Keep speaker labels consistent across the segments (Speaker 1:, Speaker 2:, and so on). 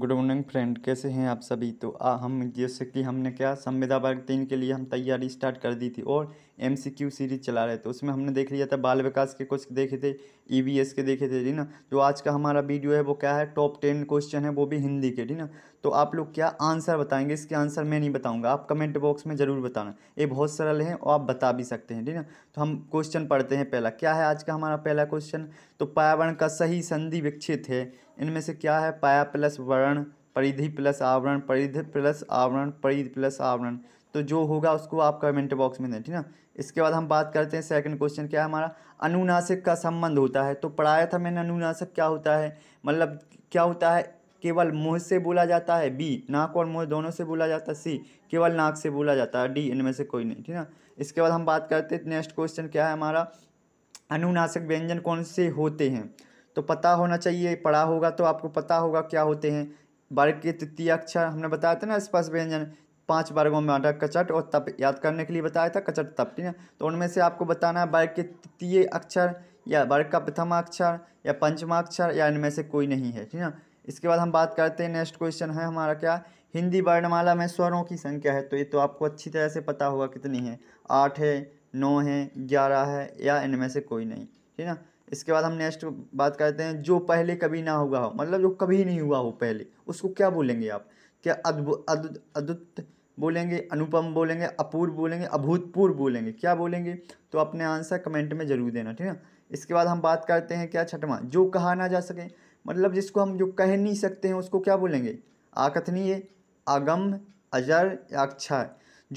Speaker 1: good morning friend कैसे हैं आप सभी तो आ हम जैसे कि हमने क्या संविदा वर्ग तीन के लिए हम तैयारी स्टार्ट कर दी थी और एम सी क्यू सीरीज चला रहे थे उसमें हमने देख लिया था बाल विकास के कुछ देखे थे ई वी एस के देखे थे ठीक ना जो आज का हमारा वीडियो है वो क्या है टॉप टेन क्वेश्चन है वो भी हिंदी के ठीक ना तो आप लोग क्या आंसर बताएंगे इसके आंसर मैं नहीं बताऊँगा आप कमेंट बॉक्स में ज़रूर बताना ये बहुत सरल है और आप बता भी सकते हैं ठीक ना तो हम क्वेश्चन पढ़ते हैं पहला क्या है आज का हमारा पहला क्वेश्चन तो पर्यावरण का सही संधि विकसित है इनमें से क्या है पाया प्लस वर्ण परिधि प्लस आवरण परिधि प्लस आवरण परिधि प्लस आवरण तो जो होगा उसको आप कमेंट बॉक्स में दें ठीक है इसके बाद हम बात करते हैं सेकंड क्वेश्चन क्या है हमारा अनुनासिक का संबंध होता है तो पढ़ाया था मैंने अनुनासिक क्या होता है मतलब क्या होता है केवल मुँह से बोला जाता है बी नाक और मुँह दोनों से बोला जाता है सी केवल नाक से बोला जाता है डी इनमें से कोई नहीं ठीक है इसके बाद हम बात करते हैं नेक्स्ट क्वेश्चन क्या है हमारा अनुनासिक व्यंजन कौन से होते हैं तो पता होना चाहिए पढ़ा होगा तो आपको पता होगा क्या होते हैं वर्ग के तृतीय अक्षर हमने बताया था ना स्पर्श व्यंजन पांच वर्गों में आटा कचट और तप याद करने के लिए बताया था कचट तप ठीक है तो उनमें से आपको बताना है वर्ग के तृतीय अक्षर या वर्ग का प्रथम अक्षर या पंचमा अक्षर या इनमें से कोई नहीं है ठीक है इसके बाद हम बात करते हैं नेक्स्ट क्वेश्चन है हमारा क्या हिंदी वर्णमाला में स्वरों की संख्या है तो ये तो आपको अच्छी तरह से पता होगा कितनी है आठ है नौ है ग्यारह है या इनमें से कोई नहीं ठीक है इसके बाद हम नेक्स्ट बात करते हैं जो पहले कभी ना हुआ हो मतलब जो कभी नहीं हुआ हो पहले उसको क्या बोलेंगे आप क्या अद्भुत अद्भुत बोलेंगे अनुपम बोलेंगे अपूर्व बोलेंगे अभूतपूर्व बोलेंगे क्या बोलेंगे तो अपने आंसर कमेंट में ज़रूर देना ठीक है इसके बाद हम बात करते हैं क्या छठवा जो कहा ना जा सके मतलब जिसको हम जो कह नहीं सकते हैं उसको क्या बोलेंगे आकथनीय आगम अजर या अक्षय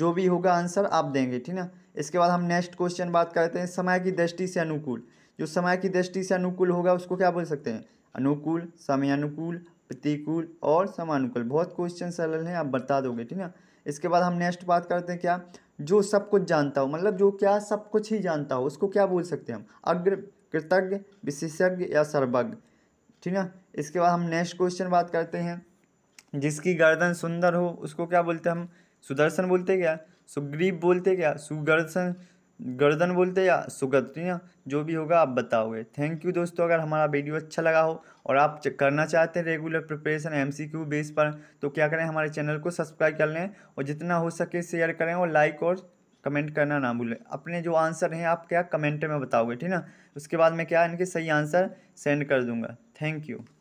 Speaker 1: जो भी होगा आंसर आप देंगे ठीक ना इसके बाद हम नेक्स्ट क्वेश्चन बात करते हैं समय की दृष्टि से अनुकूल जो समय की दृष्टि से अनुकूल होगा उसको क्या बोल सकते हैं अनुकूल समयानुकूल प्रतिकूल और समानुकूल बहुत क्वेश्चन सरल हैं आप बता दोगे ठीक है इसके बाद हम नेक्स्ट बात करते हैं क्या जो सब कुछ जानता हो मतलब जो क्या सब कुछ ही जानता हो उसको क्या बोल सकते हैं हम अग्र कृतज्ञ विशेषज्ञ या सर्वज्ञ ठीक है इसके बाद हम नेक्स्ट क्वेश्चन बात करते हैं जिसकी गर्दन सुंदर हो उसको क्या बोलते हैं हम सुदर्शन बोलते क्या सुग्रीव बोलते क्या सुगर्दन गर्दन बोलते या सुगतियाँ तो जो भी होगा आप बताओगे थैंक यू दोस्तों अगर हमारा वीडियो अच्छा लगा हो और आप करना चाहते हैं रेगुलर प्रिपरेशन एमसीक्यू बेस पर तो क्या करें हमारे चैनल को सब्सक्राइब कर लें और जितना हो सके शेयर करें और लाइक और कमेंट करना ना भूलें अपने जो आंसर हैं आप क्या कमेंट में बताओगे ठीक ना उसके बाद मैं क्या इनके सही आंसर सेंड कर दूँगा थैंक यू